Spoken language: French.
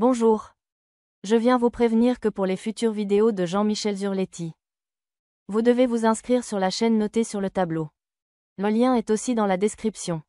Bonjour. Je viens vous prévenir que pour les futures vidéos de Jean-Michel Zurletti, vous devez vous inscrire sur la chaîne notée sur le tableau. Le lien est aussi dans la description.